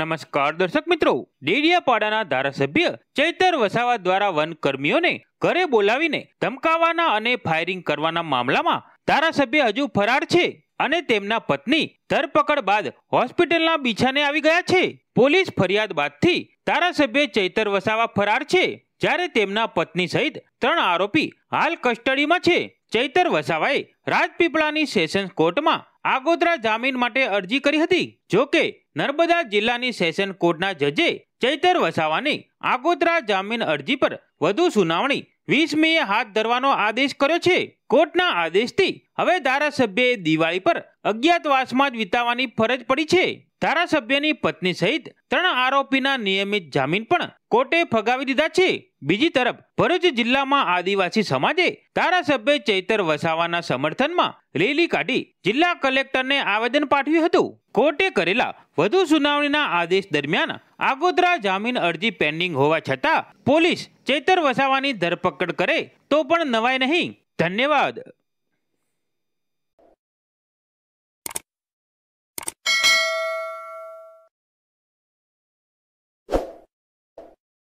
નમસ્કાર દર્શક મિત્રો ડેડિયાપાડાના ધારાસભ્ય ચૈતર વસાવા દ્વારા વનકર્મીઓને ઘરે બોલાવીને ધમકાવવાના અને ફાયરિંગ કરવાના મામલામાં ધારાસભ્ય હજુ ફરાર છે અને તેમના પત્ની ધરપકડ બાદ હોસ્પિટલના બીછાને આવી ગયા છે પોલીસ ફરિયાદ બાદથી ધારાસભ્ય ચૈતર વસાવા ફરાર છે જ્યારે તેમના પત્ની સહિત ત્રણ આરોપી હાલ કસ્ટડીમાં છે ચૈતર વસાવાએ રાજપીપળાની સેશન્સ કોર્ટમાં આગોતરા જામીન માટે અરજી કરી હતી જો કે નર્મદા જિલ્લાની સેશન કોર્ટના જજે ચૈતર વસાવાની આગોતરા જામીન અરજી પર વધુ સુનાવણી વીસ મે હાથ ધરવાનો આદેશ કર્યો છે કોર્ટના આદેશથી હવે ધારાસભ્યએ દિવાળી પર અજ્ઞાતવાસમાં જ વિતાવવાની ફરજ પડી છે ધારાસભ્યની પત્ની સહિત ત્રણ આરોપીના નિયમિત જામીન પણ કોર્ટે ફગાવી દીધા છે બીજી તરફ ભરૂચ જિલ્લામાં આદિવાસી સમાજે ધારાસભ્ય ચૈતર વસાવાના સમર્થનમાં રેલી કાઢી જિલ્લા કલેક્ટરને આવેદન પાઠવ્યું હતું કોર્ટે કરેલા વધુ સુનાવણીના આદેશ દરમિયાન આગોતરા જામીન અરજી પેન્ડિંગ હોવા છતાં પોલીસ ચૈતર વસાવાની ધરપકડ કરે તો પણ નવાય નહીં ધન્યવાદ